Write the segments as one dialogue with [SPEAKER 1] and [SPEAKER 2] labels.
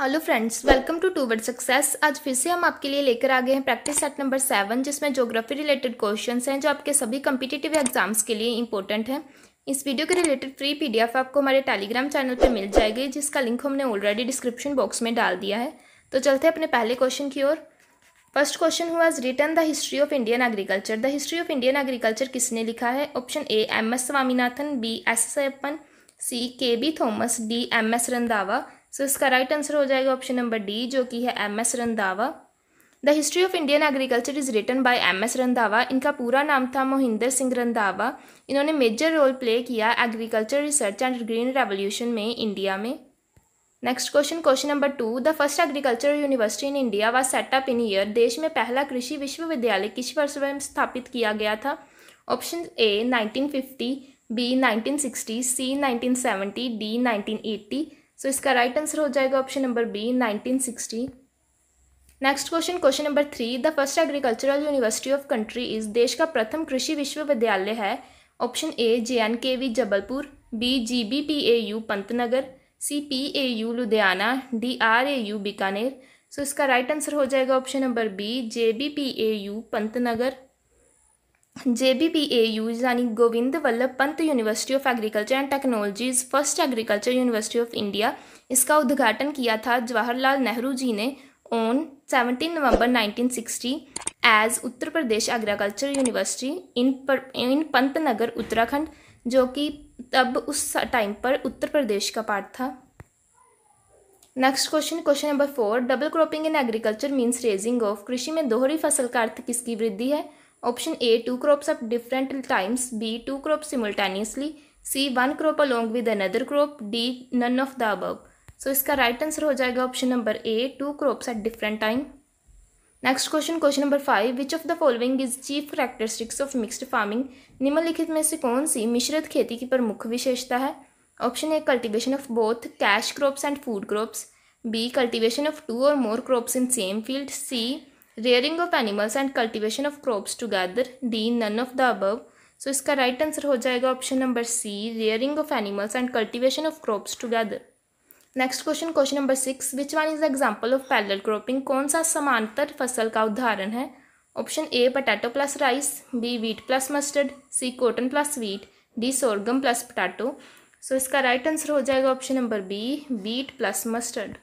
[SPEAKER 1] Hello friends welcome to word success आज फिर से हम आपके लिए लेकर आ गए हैं प्रैक्टिस सेट नंबर सेवन जिसमें ज्योग्राफी रिलेटेड क्वेश्चंस हैं जो आपके सभी कम्पिटेटिव एग्जाम्स के लिए इंपॉर्टेंट हैं इस वीडियो के रिलेटेड फ्री पीडीएफ आपको हमारे टेलीग्राम चैनल पर मिल जाएगी जिसका लिंक हमने ऑलरेडी डिस्क्रिप्शन बॉक्स में डाल दिया है तो चलते हैं अपने पहले क्वेश्चन की ओर फर्स्ट क्वेश्चन हुआ is written the history of Indian agriculture the history of Indian agriculture किसने लिखा है option A M S Swaminathan B S Sappan C K B Thomas D M S Randhawa so so, इसका राइट आंसर हो जाएगा option number D जो कि है M S Randhawa the history of Indian agriculture is written by M S Randhawa इनका पूरा नाम था मोहिंदर सिंह रंधावा इन्होंने मेजर रोल प्ले किया agriculture research and green revolution में इंडिया में next question question number two the first agriculture university in India was set up in year देश में पहला कृषि विश्वविद्यालय किस वर्ष में स्थापित किया गया था option A 1950 B 1960 C 1970 D 1980 so so, इसका राइट right आंसर हो जाएगा option number B nineteen sixty next question question number three the first agricultural university of country is देश का प्रथम कृषि विश्वविद्यालय है option A J N K V Jabalpur B G B P A U Pantnagar C P A U Ludhiana D R A U Bikaner so इसका right right answer हो जाएगा option number B G B P A U Pantnagar A U यानी Govind Vallabh Pant university of agriculture and is first agriculture university of India इसका उद्घाटन किया था जवाहरलाल नेहरू जी ने on 17 November 1960 as Uttar Pradesh agriculture university in पर इन नगर उत्तराखंड जो कि तब उस टाइम पर उत्तर प्रदेश का पार्ट था next question question number four double cropping in agriculture means raising of कृषि में दोहरी फसल का अर्थ किसकी वृद्धि है option A two crops of different times B two crop simultaneously C one crop along with another crop D none of the above. So इसका राइट आंसर हो जाएगा option number A two crops at different time next question question number five which of the following is chief characteristics of mixed farming निम्नलिखित में से कौन सी मिश्रित खेती की प्रमुख विशेषता है option A cultivation of both cash crops and food crops B cultivation of two or more crops in same field C rearing of animals and cultivation of crops together D none of the above so इसका right right answer हो जाएगा option number C rearing of animals and cultivation of crops together next question question number six which one is example of parallel cropping कौन सा समांतर फसल का उदाहरण है option A potato plus rice B wheat plus mustard C cotton plus wheat D sorghum plus potato so इसका right answer हो जाएगा option number B wheat plus mustard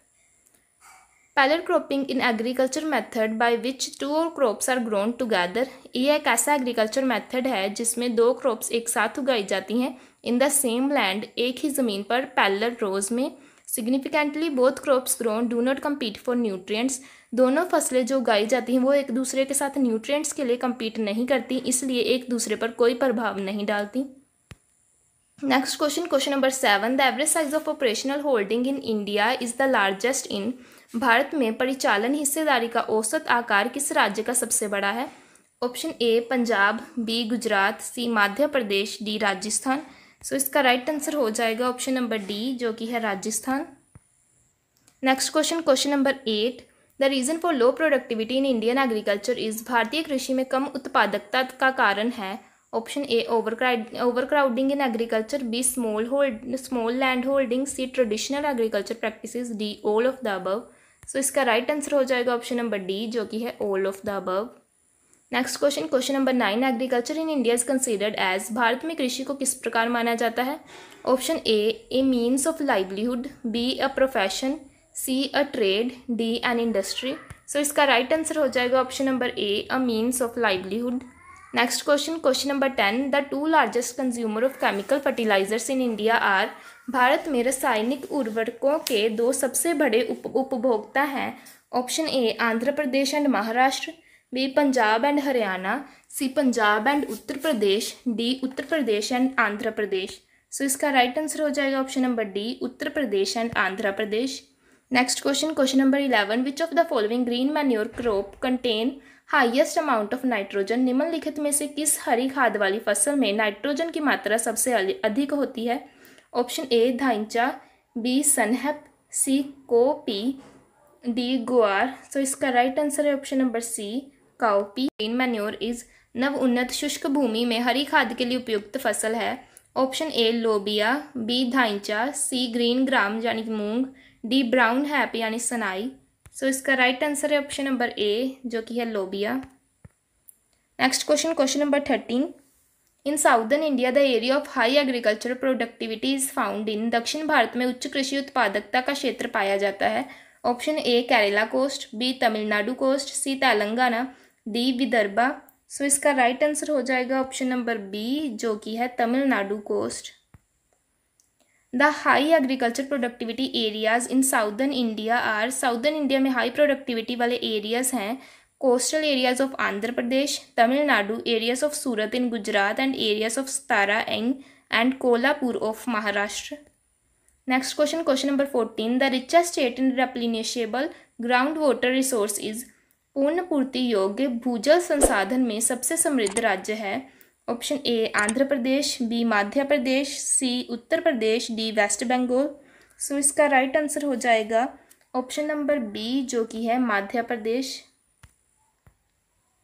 [SPEAKER 1] parallel cropping in agriculture method by which two or crops are grown together यह एक ऐसा agriculture method है जिसमें दो crops एक साथ उगाई जाती हैं इन द सेम लैंड एक ही ज़मीन पर पैलर रोज में significantly both crops grown do not compete for nutrients दोनों फसलें जो उगाई जाती हैं वो एक दूसरे के साथ न्यूट्रिएंट्स के लिए कम्पीट नहीं करती इसलिए एक दूसरे पर कोई प्रभाव नहीं डालती next question question number seven the average size of operational holding in India is the largest in भारत में परिचालन हिस्सेदारी का औसत आकार किस राज्य का सबसे बड़ा है option A Punjab B Gujarat C Madhya Pradesh D Rajasthan so इसका राइट right आंसर हो जाएगा ऑप्शन नंबर डी जो कि है Rajasthan next question question number eight the reason for low productivity in Indian agriculture is भारतीय कृषि में कम उत्पादकता का कारण है option A over overcrowding in agriculture B small hold small land holding C traditional agriculture practices D all of the above so इसका right right answer हो जाएगा ऑप्शन नंबर डी जो कि है all of the above next question question number nine agriculture in India is considered as Bharat में कृषि को किस प्रकार माना जाता है option A a means of livelihood B a profession C a trade D an industry so इसका right right answer हो जाएगा option number A a means of livelihood next question question number ten the two largest consumer of chemical fertilizers in India are Bharat में रासायनिक उर्वरकों के दो सबसे बड़े उप उपभोक्ता हैं option A Andhra Pradesh and Maharashtra B Punjab and Haryana C Punjab and Uttar Pradesh D Uttar Pradesh and Andhra Pradesh so so, इसका राइट right आंसर हो जाएगा option number D Uttar Pradesh and Andhra Pradesh next question question number eleven which of the following green manure crop contain highest amount of nitrogen निम्नलिखित में से किस हरी खाद वाली फसल में नाइट्रोजन की मात्रा सबसे अधिक होती है option A dhaincha B sun hemp C cowpea D guar so इसका राइट आंसर है option number C cowpea green manure is नव उन्नत शुष्क भूमि में हरी खाद के लिए उपयुक्त फसल है ऑप्शन ए लोबिया बी धाइचा सी ग्रीन ग्राम यानी कि मूंग डी ब्राउन हैप यानी सनाई सो so, इसका राइट आंसर है ऑप्शन नंबर ए जो कि है लोबिया next question question number thirteen in southern India the area of high agriculture productivity is found in दक्षिण भारत में उच्च कृषि उत्पादकता का क्षेत्र पाया जाता है option A Kerala coast B Tamil Nadu coast C Telangana D Vidarbha so so, इसका राइट आंसर हो जाएगा ऑप्शन नंबर बी जो कि है Tamil Nadu coast the high agriculture productivity areas in southern India are southern India में हाई प्रोडक्टिविटी वाले एरियाज़ हैं coastal areas of Andhra Pradesh Tamil Nadu areas of Surat in Gujarat and areas of Satara and and Kolhapur of Maharashtra next question question number fourteen the richest state in replenishable ground water resource is पूर्ण पूर्ति योग्य भूजल संसाधन में सबसे समृद्ध राज्य है option A Andhra Pradesh B Madhya Pradesh C Uttar Pradesh D west Bengal so इसका राइट आंसर हो जाएगा ऑप्शन नंबर बी जो कि है Madhya Pradesh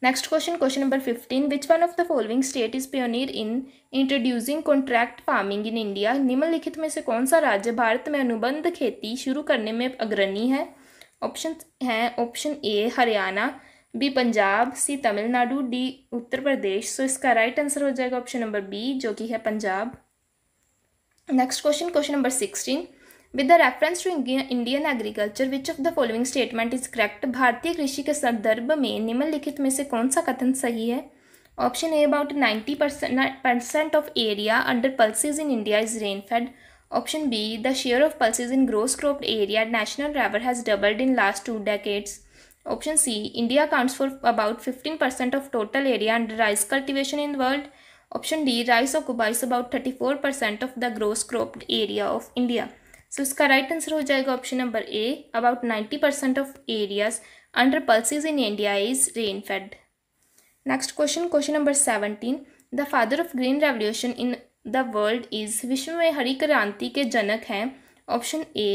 [SPEAKER 1] next question question number fifteen which one of the following state is pioneer in introducing contract farming in India निम्नलिखित में से कौन सा राज्य भारत में अनुबंध खेती शुरू करने में अग्रणी है ऑप्शन हैं option A Haryana B Punjab C Tamil Nadu D Uttar Pradesh so इसका राइट आंसर हो जाएगा ऑप्शन नंबर बी जो कि है Punjab next question question number sixteen with the reference to Indian agriculture which of the following statement is correct भारतीय कृषि के संदर्भ में निम्नलिखित में से कौन सा कथन सही है option A about ninety percent of area under pulses in India is rainfed option B the share of pulses in gross cropped area national level has doubled in last two decades Option C. India accounts for about 15% of total area under cultivation in world option D rice D. Rice occupies about 34% of the gross cropped area of India. So इसका right answer हो जाएगा option number A about ninety percent of areas under pulses in India is rainfed next question question number seventeen the father of green revolution in the world is विश्व में हरी क्रांति के जनक हैं option A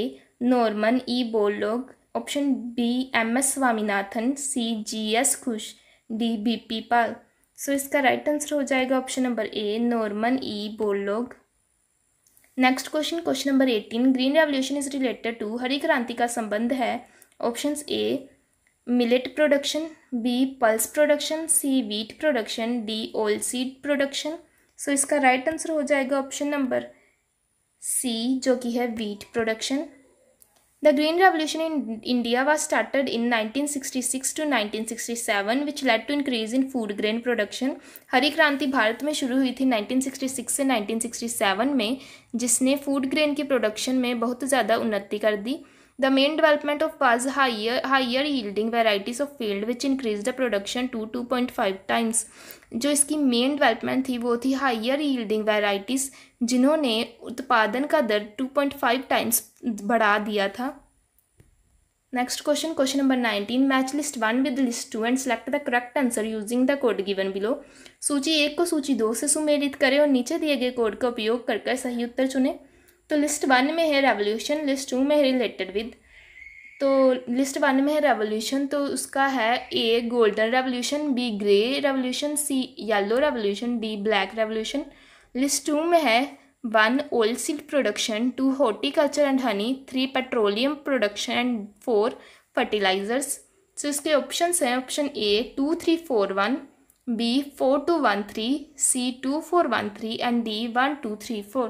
[SPEAKER 1] Norman E Borlaug option B M S Swaminathan C G S Khush D B P Pal so इसका right answer हो जाएगा option number A Norman E Borlaug next question question number eighteen green revolution is related to हरी क्रांति का संबंध है option A millet production B pulse production C wheat production D oil seed production so इसका right answer हो जाएगा option number सी जो कि है wheat production The Green Revolution in India was started in 1966 to 1967, which led to increase in food grain production. हरी क्रांति भारत में शुरू हुई थी 1966 से 1967 में जिसने फूड ग्रेन की प्रोडक्शन में बहुत ज़्यादा उन्नति कर दी The main development of was higher higher yielding varieties of field which increased the production to 2.5 times. जो इसकी main development थी वो थी higher yielding varieties जिन्होंने उत्पादन का दर 2.5 टाइम्स बढ़ा दिया था next question question number nineteen match list one with list two and select the correct answer using the code given below सूची एक को सूची दो से सुमेलित करें और नीचे दिए गए कोड का उपयोग करके सही उत्तर चुने तो लिस्ट वन में है रेवोल्यूशन लिस्ट टू में है रिलेटेड विद तो लिस्ट वन में है रेवोल्यूशन तो उसका है A golden revolution B grey revolution C yellow revolution D black revolution list two में है one oil Oilseed production two Horticulture and honey three petroleum production and four fertilisers so इसके option हैं option A two three four one B four two one three C two four one three and D one two three four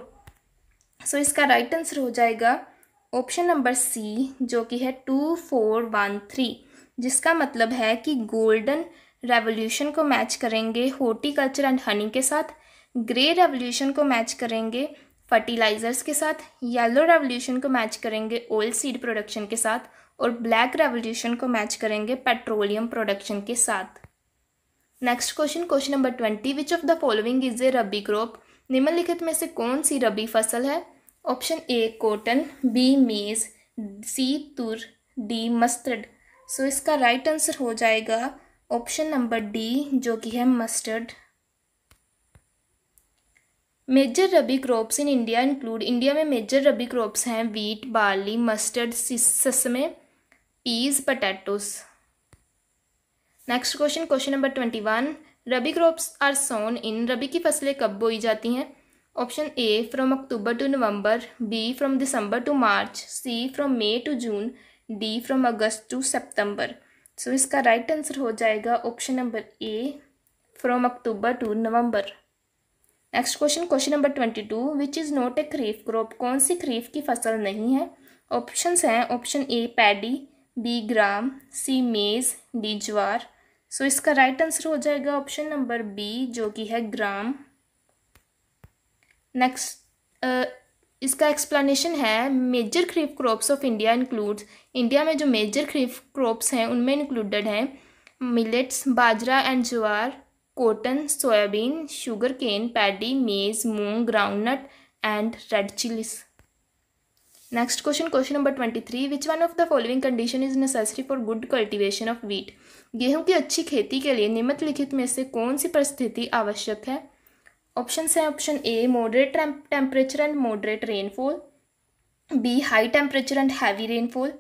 [SPEAKER 1] so इसका right right answer हो जाएगा option number सी जो कि है to four one three जिसका मतलब है कि गोल्डन रेवोल्यूशन को मैच करेंगे हॉर्टिकल्चर एंड हनी के साथ ग्रे रेवोल्यूशन को मैच करेंगे फर्टिलाइज़र्स के साथ येलो रेवोल्यूशन को मैच करेंगे ऑयल सीड प्रोडक्शन के साथ और ब्लैक रेवोल्यूशन को मैच करेंगे पेट्रोलियम प्रोडक्शन के साथ next question question number twenty which of the following is a rabi crop निम्नलिखित में से कौन सी रबी फसल है ऑप्शन ए कॉटन बी मेज सी तुर डी मस्टर्ड सो इसका राइट right आंसर हो जाएगा ऑप्शन नंबर डी जो कि है mustard major rabi crops in India include India में मेजर रबी क्रॉप्स हैं wheat barley mustard sesame peas potatoes next question question number twenty one rabi crops are sown in rabi की फसलें कब बोई जाती हैं option A from October to November B from December to March C from May to June D from August to September so इसका right right answer हो जाएगा option number A from October to November next question question number twenty two which is not a kharif crop कौन सी खरीफ की फसल नहीं है options हैं option A paddy B gram C maize D ज्वार सो इसका राइट right आंसर हो जाएगा ऑप्शन नंबर बी जो कि है ग्राम नेक्स्ट uh, इसका एक्सप्लेनेशन है major kharif crops of India includes India में जो मेजर खरीफ क्रॉप्स हैं उनमें इंक्लूडेड हैं millets bajra and jowar cotton soybean sugar cane paddy maize moong groundnut and red chilies. Next question question number twenty three which one of the following condition is necessary for good cultivation of wheat गेहूं की अच्छी खेती के लिए निम्नलिखित में से कौन सी परिस्थिति आवश्यक है ऑप्शन है option A moderate temperature and moderate rainfall B high temperature and heavy rainfall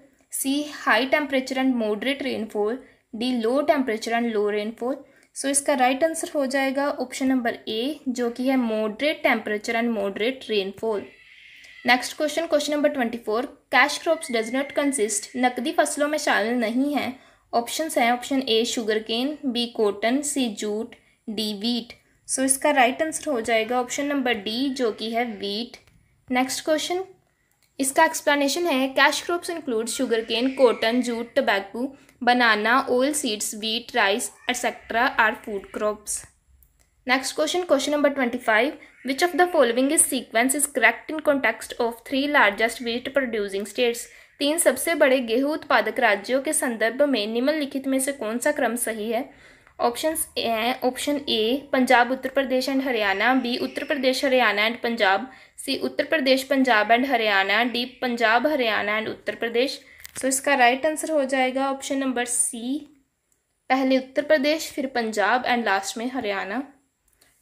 [SPEAKER 1] C high temperature and moderate rainfall D low temperature and low rainfall so so, इसका राइट right आंसर हो जाएगा option number A जो कि है moderate temperature and moderate rainfall next question question number twenty four cash crops does not consist नकदी फसलों में शामिल नहीं है ऑप्शन हैं option A sugar cane B cotton C jute D wheat so इसका राइट right आंसर हो जाएगा ऑप्शन नंबर डी जो कि है वीट नेक्स्ट क्वेश्चन इसका एक्सप्लेनेशन है cash crops include sugar cane cotton jute tobacco banana oil seeds wheat rice et cetera are food crops next question question number twenty five which of the following is sequence is correct in context of three largest wheat producing states तीन सबसे बड़े गेहूं उत्पादक राज्यों के संदर्भ में निम्नलिखित में से कौन सा क्रम सही है ऑप्शन हैं option A Punjab Uttar Pradesh and Haryana B Uttar Pradesh Haryana and Punjab C Uttar Pradesh Punjab and Haryana D Punjab Haryana and Uttar Pradesh so इसका राइट right आंसर हो जाएगा ऑप्शन नंबर सी पहले उत्तर प्रदेश फिर पंजाब एंड लास्ट में Haryana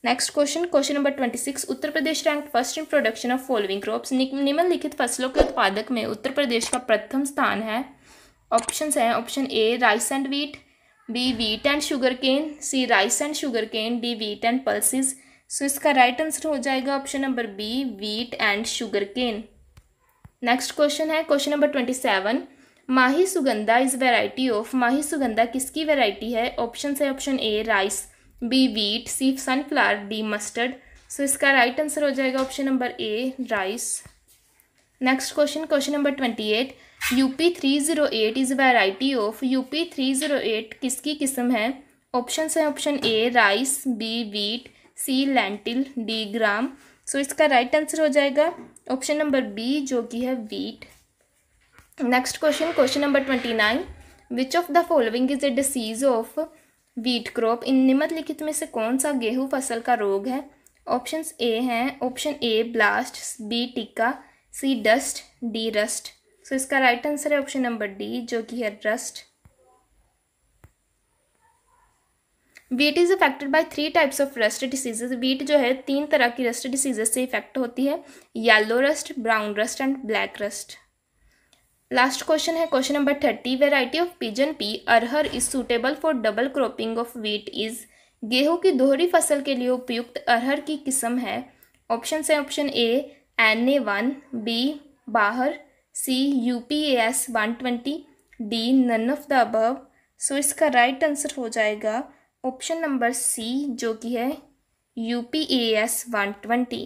[SPEAKER 1] next question question number twenty six Uttar Pradesh rank first in production of following crops निम्नलिखित फसलों के उत्पादक में उत्तर प्रदेश का प्रथम स्थान है ऑप्शन हैं option A rice and wheat B wheat and sugar cane C rice and sugar cane D wheat and pulses so इसका राइट right आंसर हो जाएगा option number B wheat and sugar cane next question है question number twenty seven Mahi Sugandha is variety of Mahi Sugandha किसकी वेराइटी है option है option A rice B wheat C sunflower D mustard so इसका right right answer हो जाएगा option number A rice next question question number twenty eight UP three zero eight is variety of UP three zero eight किसकी किस्म है option है option A rice B wheat C lentil D gram so इसका right right answer हो जाएगा option number B जो कि है wheat next question question number twenty nine which of the following is a disease of wheat crop in निम्नलिखित में से कौन सा गेहूं फसल का रोग है ऑप्शंस ए हैं option A blast B tikka C dust D rust so इसका राइट आंसर है ऑप्शन नंबर डी जो कि है rust wheat is affected by three types of rust diseases wheat जो है तीन तरह की रस्ट डिसीजेज से इफेक्ट होती है yellow rust brown rust and black rust last question है question number thirty variety of pigeon pea arhar is suitable for double cropping of wheat is गेहूं की दोहरी फसल के लिए उपयुक्त अरहर की किस्म है ऑप्शन है option A N A one B Bahar C U P A S one twenty D none of the above so इसका राइट आंसर हो जाएगा ऑप्शन नंबर सी जो कि है U P A S one twenty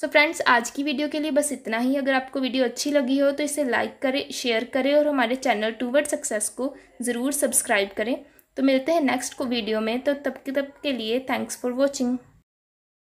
[SPEAKER 1] so friends आज की video के लिए बस इतना ही अगर आपको वीडियो अच्छी लगी हो तो इसे लाइक करें शेयर करें और हमारे चैनल टूवर्ड सक्सेस को ज़रूर सब्सक्राइब करें तो मिलते हैं नेक्स्ट को वीडियो में तो तब के तब के लिए थैंक्स फॉर वॉचिंग